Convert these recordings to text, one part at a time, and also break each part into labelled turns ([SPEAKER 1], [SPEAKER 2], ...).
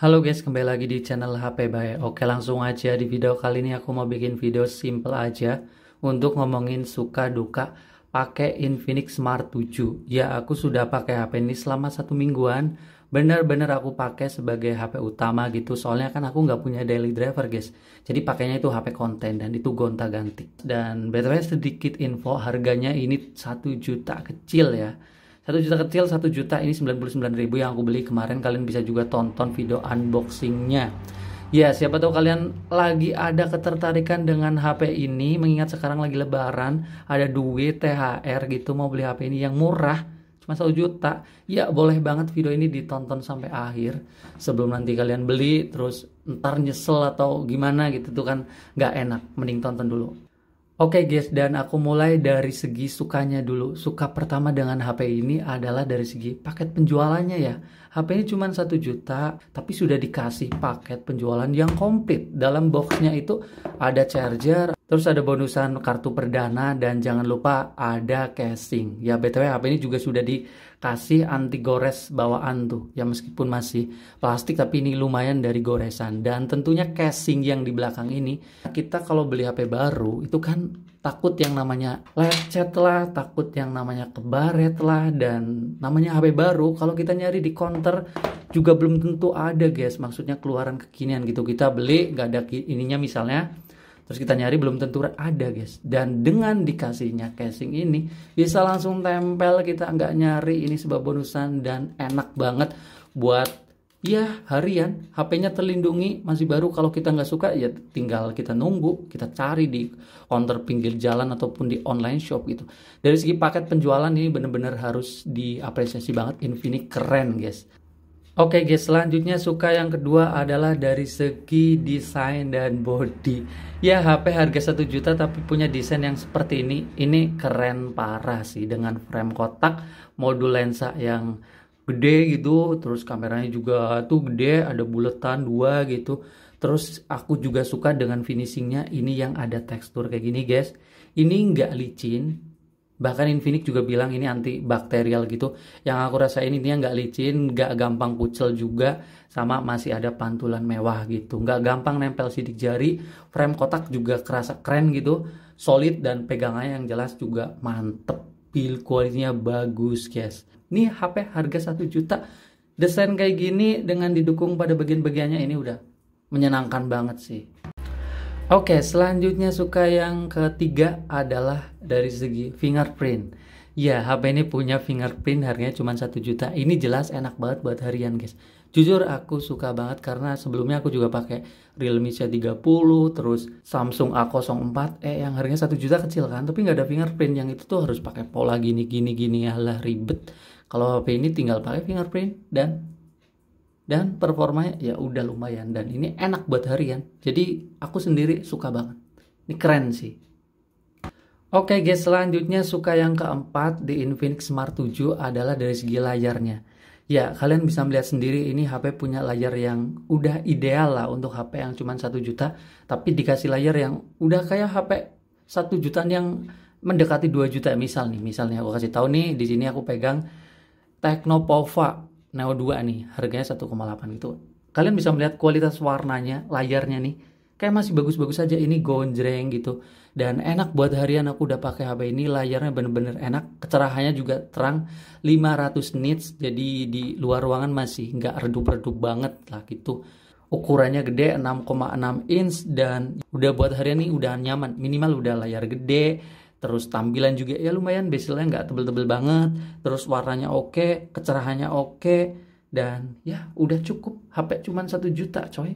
[SPEAKER 1] Halo guys, kembali lagi di channel HP Bae. Oke, langsung aja di video kali ini aku mau bikin video simple aja untuk ngomongin suka duka pakai Infinix Smart 7. Ya, aku sudah pakai HP ini selama satu mingguan. Bener-bener aku pakai sebagai HP utama gitu. Soalnya kan aku nggak punya daily driver, guys. Jadi pakainya itu HP konten dan itu gonta-ganti. Dan btw sedikit info harganya ini satu juta kecil ya satu juta kecil satu juta ini 99.000 yang aku beli kemarin kalian bisa juga tonton video unboxingnya ya siapa tahu kalian lagi ada ketertarikan dengan HP ini mengingat sekarang lagi lebaran ada duit THR gitu mau beli HP ini yang murah cuma satu juta ya boleh banget video ini ditonton sampai akhir sebelum nanti kalian beli terus ntar nyesel atau gimana gitu tuh kan nggak enak mending tonton dulu Oke okay guys, dan aku mulai dari segi sukanya dulu. Suka pertama dengan HP ini adalah dari segi paket penjualannya ya hp ini cuma satu juta tapi sudah dikasih paket penjualan yang komplit dalam boxnya itu ada charger terus ada bonusan kartu perdana dan jangan lupa ada casing ya btw HP ini juga sudah dikasih anti gores bawaan tuh ya meskipun masih plastik tapi ini lumayan dari goresan dan tentunya casing yang di belakang ini kita kalau beli HP baru itu kan takut yang namanya lecet lah, takut yang namanya kebaret lah, dan namanya HP baru. Kalau kita nyari di counter juga belum tentu ada guys, maksudnya keluaran kekinian gitu. Kita beli nggak ada ininya misalnya, terus kita nyari belum tentu ada guys. Dan dengan dikasihnya casing ini bisa langsung tempel kita nggak nyari ini sebab bonusan dan enak banget buat Iya harian HP-nya terlindungi masih baru kalau kita nggak suka ya tinggal kita nunggu kita cari di counter pinggir jalan ataupun di online shop gitu dari segi paket penjualan ini bener-bener harus diapresiasi banget Infinix keren guys Oke guys selanjutnya suka yang kedua adalah dari segi desain dan body Ya HP harga 1 juta tapi punya desain yang seperti ini Ini keren parah sih dengan frame kotak modul lensa yang gede gitu terus kameranya juga tuh gede ada buletan dua gitu terus aku juga suka dengan finishingnya ini yang ada tekstur kayak gini guys ini nggak licin bahkan Infinix juga bilang ini antibakterial gitu yang aku rasain ini nggak licin nggak gampang kucel juga sama masih ada pantulan mewah gitu nggak gampang nempel sidik jari frame kotak juga kerasa keren gitu solid dan pegangannya yang jelas juga mantep pil kualitasnya bagus guys ini HP harga 1 juta desain kayak gini dengan didukung pada bagian-bagiannya ini udah menyenangkan banget sih Oke, okay, selanjutnya suka yang ketiga adalah dari segi fingerprint. Ya, HP ini punya fingerprint harganya cuma satu juta. Ini jelas enak banget buat harian, guys. Jujur aku suka banget karena sebelumnya aku juga pakai Realme C30, terus Samsung A04e eh, yang harganya satu juta kecil kan, tapi nggak ada fingerprint yang itu tuh harus pakai pola gini gini gini ya lah ribet. Kalau HP ini tinggal pakai fingerprint dan dan performanya ya udah lumayan dan ini enak buat harian jadi aku sendiri suka banget ini keren sih Oke guys selanjutnya suka yang keempat di Infinix Smart 7 adalah dari segi layarnya Ya kalian bisa melihat sendiri ini HP punya layar yang udah ideal lah untuk HP yang cuma 1 juta Tapi dikasih layar yang udah kayak HP 1 jutaan yang mendekati 2 juta misal nih misalnya aku kasih tahu nih di sini aku pegang Technopova Neo 2 nih harganya 1,8 gitu kalian bisa melihat kualitas warnanya layarnya nih kayak masih bagus-bagus aja ini gonjreng gitu dan enak buat harian aku udah pakai HP ini layarnya bener-bener enak kecerahannya juga terang 500 nits jadi di luar ruangan masih nggak redup-redup banget lah gitu ukurannya gede 6,6 inch dan udah buat harian nih udah nyaman minimal udah layar gede terus tampilan juga ya lumayan bezelnya nggak tebel-tebel banget terus warnanya oke okay, kecerahannya oke okay, dan ya udah cukup HP cuman satu juta coy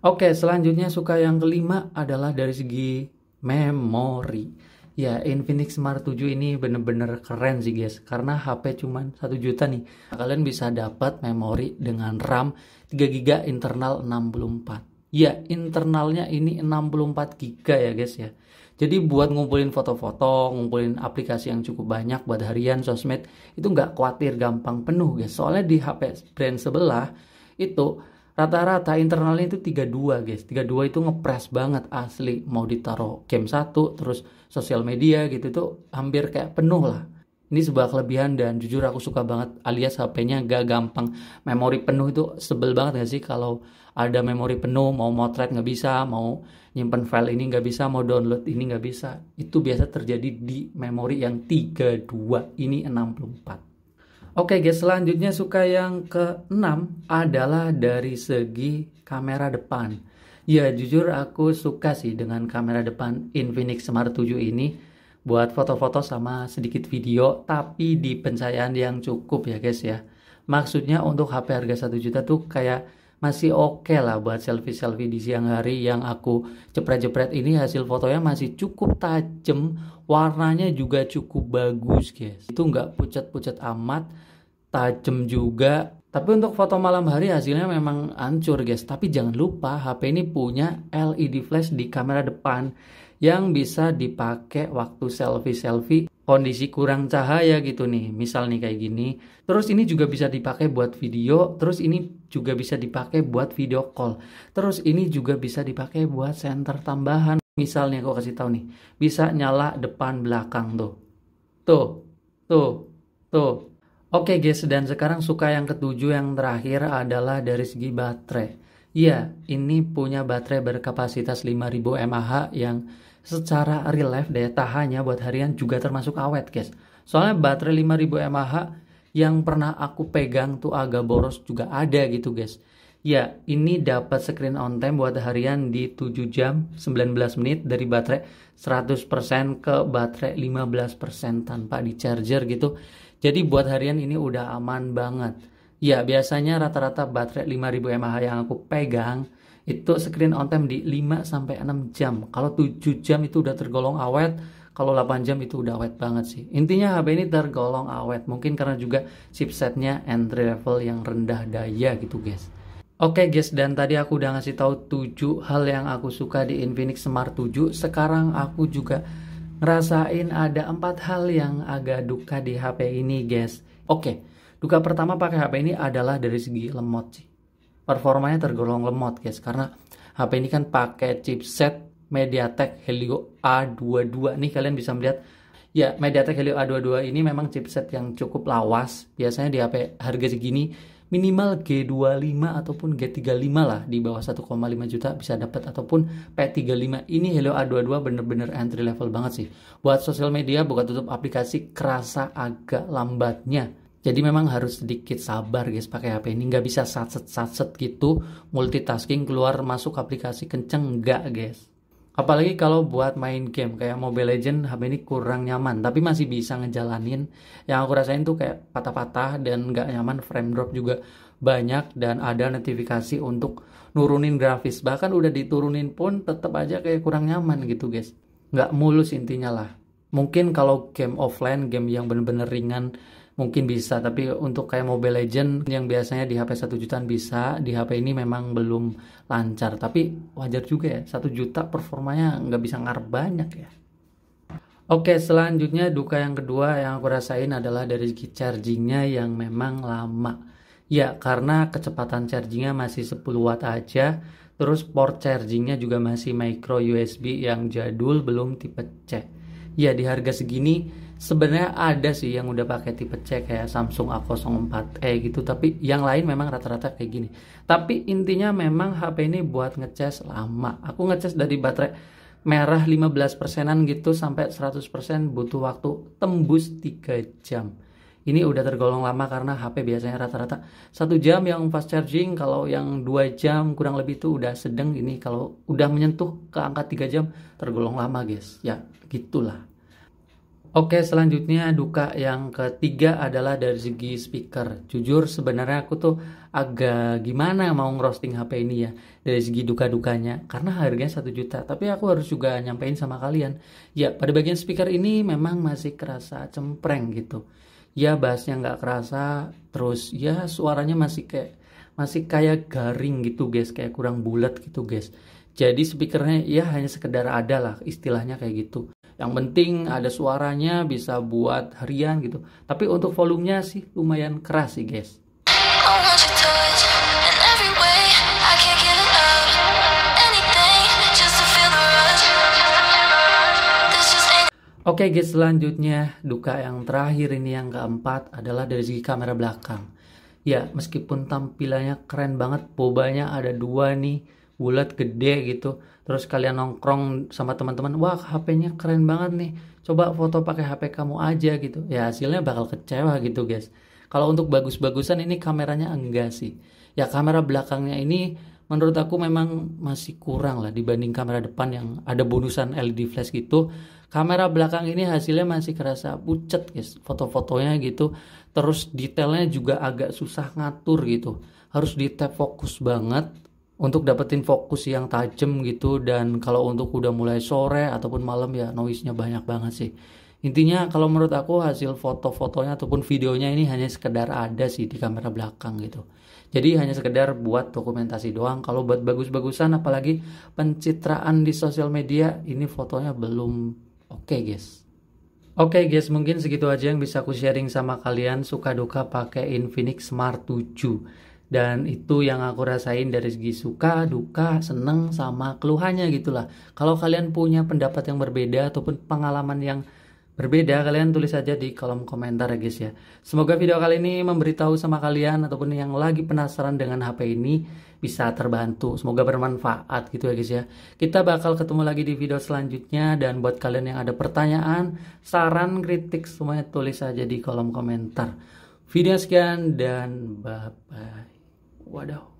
[SPEAKER 1] oke okay, selanjutnya suka yang kelima adalah dari segi memori ya Infinix Smart 7 ini bener-bener keren sih guys karena HP cuman satu juta nih kalian bisa dapat memori dengan RAM 3GB internal 64 ya internalnya ini 64 GB ya guys ya jadi buat ngumpulin foto-foto, ngumpulin aplikasi yang cukup banyak buat harian sosmed itu nggak khawatir gampang penuh guys. Soalnya di HP brand sebelah itu rata-rata internalnya itu 32 guys. 32 itu ngepres banget asli mau ditaruh game satu terus sosial media gitu tuh hampir kayak penuh lah ini sebuah kelebihan dan jujur aku suka banget alias HP-nya gak gampang memori penuh itu sebel banget gak sih kalau ada memori penuh mau motret nggak bisa mau nyimpen file ini nggak bisa mau download ini nggak bisa itu biasa terjadi di memori yang 32 ini 64 oke okay guys selanjutnya suka yang ke-6 adalah dari segi kamera depan ya jujur aku suka sih dengan kamera depan Infinix Smart 7 ini buat foto-foto sama sedikit video tapi di pencahayaan yang cukup ya guys ya maksudnya untuk HP harga 1 juta tuh kayak masih oke okay lah buat selfie-selfie di siang hari yang aku jepret-jepret ini hasil fotonya masih cukup tajem warnanya juga cukup bagus guys itu nggak pucat-pucat amat tajem juga tapi untuk foto malam hari hasilnya memang hancur guys tapi jangan lupa HP ini punya LED flash di kamera depan yang bisa dipakai waktu selfie-selfie kondisi kurang cahaya gitu nih. Misal nih kayak gini. Terus ini juga bisa dipakai buat video, terus ini juga bisa dipakai buat video call. Terus ini juga bisa dipakai buat senter tambahan. Misalnya aku kasih tahu nih, bisa nyala depan belakang tuh. Tuh, tuh, tuh. Oke guys, dan sekarang suka yang ketujuh yang terakhir adalah dari segi baterai. Iya, ini punya baterai berkapasitas 5000 mAh yang secara real life daya tahannya buat harian juga termasuk awet guys soalnya baterai 5000 mAh yang pernah aku pegang tuh agak boros juga ada gitu guys ya ini dapat screen on time buat harian di 7 jam 19 menit dari baterai 100% ke baterai 15% tanpa di charger gitu jadi buat harian ini udah aman banget ya biasanya rata-rata baterai 5000 mAh yang aku pegang itu screen on time di 5 sampai 6 jam. Kalau 7 jam itu udah tergolong awet, kalau 8 jam itu udah awet banget sih. Intinya HP ini tergolong awet, mungkin karena juga chipsetnya entry level yang rendah daya gitu guys. Oke okay guys, dan tadi aku udah ngasih tahu 7 hal yang aku suka di Infinix Smart 7. Sekarang aku juga ngerasain ada 4 hal yang agak duka di HP ini guys. Oke, okay, duka pertama pakai HP ini adalah dari segi lemot sih performanya tergolong lemot guys karena HP ini kan pakai chipset MediaTek Helio A22 nih kalian bisa melihat ya MediaTek Helio A22 ini memang chipset yang cukup lawas biasanya di HP harga segini minimal G25 ataupun G35 lah di bawah 1,5 juta bisa dapat ataupun P35 ini Helio A22 bener-bener entry level banget sih buat sosial media buka tutup aplikasi kerasa agak lambatnya jadi memang harus sedikit sabar guys pakai HP ini nggak bisa satset-satset gitu multitasking keluar masuk aplikasi kenceng nggak guys. Apalagi kalau buat main game kayak Mobile Legend HP ini kurang nyaman tapi masih bisa ngejalanin. Yang aku rasain tuh kayak patah-patah dan nggak nyaman frame drop juga banyak dan ada notifikasi untuk nurunin grafis bahkan udah diturunin pun tetap aja kayak kurang nyaman gitu guys. Nggak mulus intinya lah. Mungkin kalau game offline game yang bener-bener ringan mungkin bisa tapi untuk kayak Mobile Legend yang biasanya di HP 1 jutaan bisa di HP ini memang belum lancar tapi wajar juga ya 1 juta performanya nggak bisa ngarep banyak ya Oke selanjutnya duka yang kedua yang aku rasain adalah dari chargingnya yang memang lama ya karena kecepatan chargingnya masih 10 watt aja terus port chargingnya juga masih micro USB yang jadul belum tipe C ya di harga segini sebenarnya ada sih yang udah pakai tipe C kayak Samsung A04e gitu tapi yang lain memang rata-rata kayak gini tapi intinya memang HP ini buat ngecas lama aku ngecas dari baterai merah 15 persenan gitu sampai 100% butuh waktu tembus 3 jam ini udah tergolong lama karena HP biasanya rata-rata satu -rata jam yang fast charging kalau yang dua jam kurang lebih itu udah sedang ini kalau udah menyentuh ke angka tiga jam tergolong lama guys ya gitulah Oke selanjutnya duka yang ketiga adalah dari segi speaker Jujur sebenarnya aku tuh agak gimana mau ngerosting HP ini ya Dari segi duka-dukanya Karena harganya satu juta Tapi aku harus juga nyampein sama kalian Ya pada bagian speaker ini memang masih kerasa cempreng gitu ya bassnya nggak kerasa terus ya suaranya masih kayak masih kayak garing gitu guys kayak kurang bulat gitu guys jadi speakernya ya hanya sekedar ada lah istilahnya kayak gitu yang penting ada suaranya bisa buat harian gitu tapi untuk volumenya sih lumayan keras sih guys Oke guys, selanjutnya duka yang terakhir ini yang keempat adalah dari segi kamera belakang. Ya, meskipun tampilannya keren banget, bobanya ada dua nih, bulat gede gitu. Terus kalian nongkrong sama teman-teman, wah HP-nya keren banget nih. Coba foto pakai HP kamu aja gitu. Ya hasilnya bakal kecewa gitu guys. Kalau untuk bagus-bagusan ini kameranya enggak sih. Ya kamera belakangnya ini menurut aku memang masih kurang lah dibanding kamera depan yang ada bonusan LED flash gitu kamera belakang ini hasilnya masih kerasa pucet guys foto-fotonya gitu terus detailnya juga agak susah ngatur gitu harus di tap fokus banget untuk dapetin fokus yang tajam gitu dan kalau untuk udah mulai sore ataupun malam ya noise-nya banyak banget sih intinya kalau menurut aku hasil foto-fotonya ataupun videonya ini hanya sekedar ada sih di kamera belakang gitu jadi hanya sekedar buat dokumentasi doang. Kalau buat bagus-bagusan apalagi pencitraan di sosial media ini fotonya belum oke okay, guys. Oke okay guys, mungkin segitu aja yang bisa aku sharing sama kalian suka duka pakai Infinix Smart 7. Dan itu yang aku rasain dari segi suka, duka, seneng, sama keluhannya gitulah. Kalau kalian punya pendapat yang berbeda ataupun pengalaman yang berbeda, kalian tulis aja di kolom komentar ya guys ya. Semoga video kali ini memberitahu sama kalian ataupun yang lagi penasaran dengan HP ini bisa terbantu. Semoga bermanfaat gitu ya guys ya. Kita bakal ketemu lagi di video selanjutnya dan buat kalian yang ada pertanyaan, saran, kritik semuanya tulis aja di kolom komentar. Video sekian dan bye-bye. Waduh.